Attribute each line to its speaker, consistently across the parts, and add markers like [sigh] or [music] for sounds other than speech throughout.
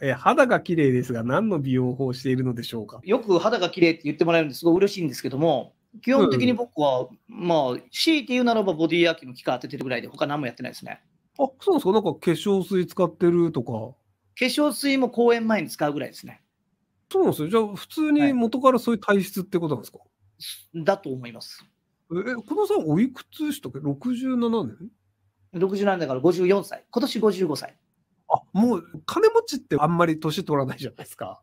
Speaker 1: え肌が綺麗ですが、何の美容法をしているのでしょうか
Speaker 2: よく肌が綺麗って言ってもらえるんですごい嬉しいんですけども、基本的に僕は、うん、まあ、強いて言うならばボディーアーキの機械当ててるぐらいで、他何も
Speaker 1: やってないですね。あそうなんですか、なんか化粧水使ってるとか。化粧水も公演前に使うぐらいですね。そうなんですよ、じゃあ、普通に元からそういう体質ってことなんですか、はい、だと思います。え、このさん、おいくつでしたっけ ?67
Speaker 2: 年 ?67 年だから54歳、今年55歳。もう金持ちってあ
Speaker 1: んまり年取らないじゃないですか。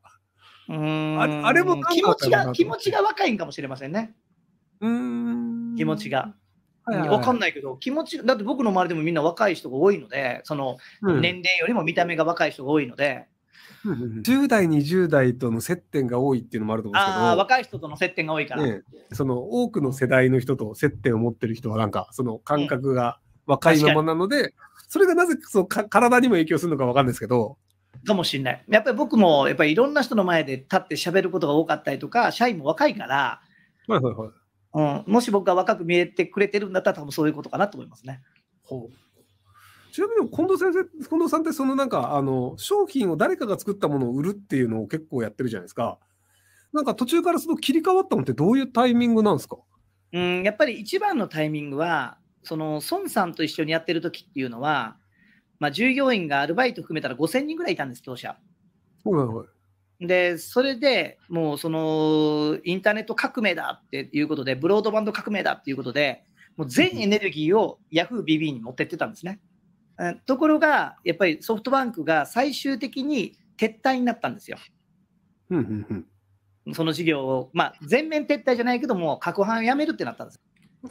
Speaker 1: うんあれも気持ちが、気持ちが
Speaker 2: 若いんかもしれませんね。うん気持ち
Speaker 1: が。ははいはい、かん
Speaker 2: ないけど、気持ち、だって僕の周りでもみんな若い人が多いので、その年齢よりも見た目が若い人が多いので。
Speaker 1: うん10代、20代との接点が多いっていうのもあると思うんですけど、若
Speaker 2: い人との接点が多いから、ね、
Speaker 1: その多くの世代の人と接点を持ってる人は、なんかその感覚が若いままなので、それがなぜそうか体にも影響するのか分かんないですけど。かもし
Speaker 2: れない。やっぱり僕も、やっぱりいろんな人の前で立って喋ることが多かったりとか、社員も若いから、
Speaker 1: はいはいはいうん、もし僕
Speaker 2: が若く見えてくれてるんだったら、多分そういうことかなと思いますね。
Speaker 1: ほうちなみに近藤先生、近藤さんってそのなんかあの商品を誰かが作ったものを売るっていうのを結構やってるじゃないですか。なんか途中からその切り替わったのってどういうタイミングなんですかうんやっぱり一番のタイミングはその孫さん
Speaker 2: と一緒にやってる時っていうのは、まあ、従業員がアルバイト含めたら5000人ぐらいいたんです、当社。で、それでもうそのインターネット革命だっていうことで、ブロードバンド革命だっていうことで、もう全エネルギーを YahooBB に持ってってたんですね。ところが、やっぱりソフトバンクが最終的に撤退になったんですよ。その事業を、まあ、全面撤退じゃないけども、過去をやめるってなったんです。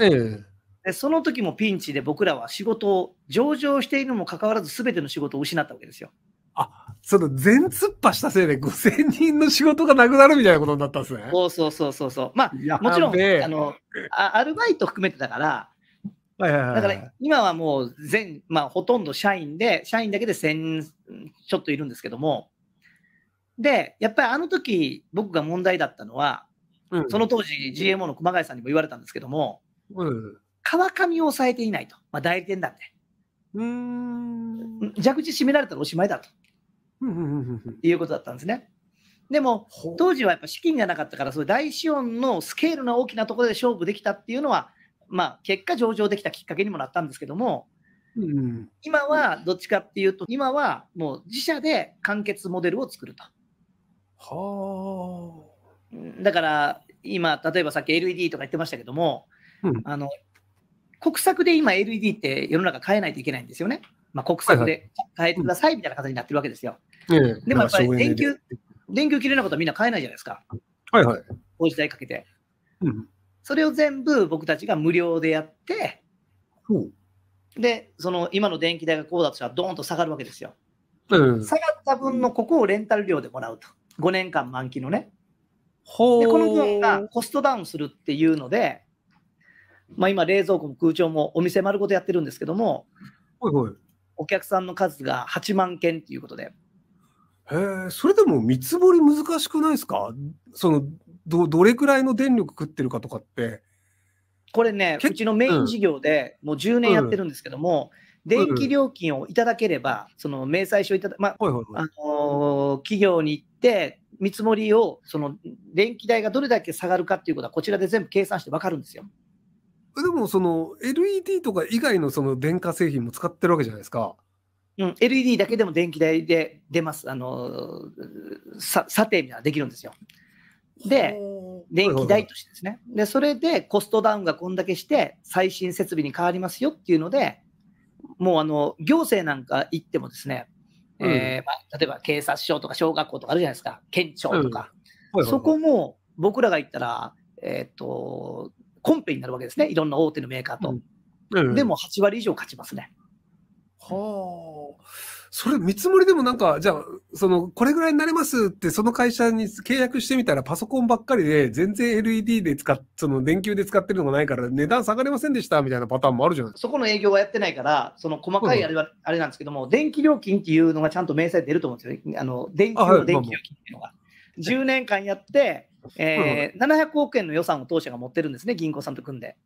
Speaker 2: ええで、その時もピンチで僕らは仕事を上場しているにもかかわらず全ての仕事を失ったわけですよ。あ、その
Speaker 1: 全突破したせいで5000人の仕事がなくなるみたいなことになったんですね。そうそうそうそうそう。まあ、もちろん、あの
Speaker 2: アルバイト含めてだから、
Speaker 1: だから
Speaker 2: 今はもう全、まあ、ほとんど社員で、社員だけで1000ちょっといるんですけども、で、やっぱりあの時僕が問題だったのは、うん、その当時 GMO の熊谷さんにも言われたんですけども、うん、川上を抑えていないと。まあ、代理店なんで。うん。蛇口閉められたらおしまいだと。いうことだったんですね。でも、当時はやっぱ資金がなかったから、そういう大資本のスケールの大きなところで勝負できたっていうのは、まあ、結果上場できたきっかけにもなったんですけども、うん、今はどっちかっていうと、今はもう自社で完結モデルを作ると。
Speaker 1: は
Speaker 2: あ。だから、今、例えばさっき LED とか言ってましたけども、うん、あの国策で今 LED って世の中変えないといけないんですよね。まあ、国策で変えてくださいみたいな形になってるわけですよ。
Speaker 1: はいはい、でもやっぱり電球、
Speaker 2: 電球切れなことはみんな変えないじゃないですか。はいはい。お時代かけて。うん、それを全部僕たちが無料でやって、うん、で、その今の電気代がこうだとしたらドーンと下がるわけですよ。うん、下がった分のここをレンタル料でもらうと。5年間満期のね。でこの分がコストダウンするっていうので、まあ、今、冷蔵庫も空調もお店丸ごとやってるんですけども、はいはい、お客さんの数が8万件ということで。
Speaker 1: へそれでも見積もり難しくないですかそのどどれくらいの電力食ってるかとかって。
Speaker 2: これね、うちのメイン事業でもう10年やってるんですけども、うん、電気料金をいただければ、その明細書いただ、まあ、あのー、企業に行って、見積もりを、その電気代がどれだけ下がるかっていうことは、
Speaker 1: こちらで全部計算して分かるんですよ。でもその LED とか以外のその電化製品も使ってるわけじゃないですか。
Speaker 2: うん、LED だけでも電気代で出ます。あの査定みたいなできるんですよ。で、電気代としてですね。で、それでコストダウンがこんだけして、最新設備に変わりますよっていうので、もうあの行政なんか行ってもですね、うん、えー、まあ、例えば警察署とか小学校とかあるじゃないですか、県庁とか、そこも僕らが行ったら、えーと、コンペになるわけですね、いろんな大手のメーカーと。うんうん、でも8割以上勝ちますね。
Speaker 1: はあ。それ見積もりでもなんか、じゃあ、その、これぐらいになれますって、その会社に契約してみたら、パソコンばっかりで、全然 LED で使っ、その電球で使ってるのがないから、値段下がりませんでしたみたいなパターンもあるじゃないで
Speaker 2: すか。そこの営業はやってないから、その細かいあれは、あれなんですけども、電気料金っていうのがちゃんと明細出ると思うんですよね。あの、電の電気料金っていうのが。はいまあまあ10年間やって、えー、700 [laughs] 億円の予算を当社が持ってるんですね、銀行さんと組んで。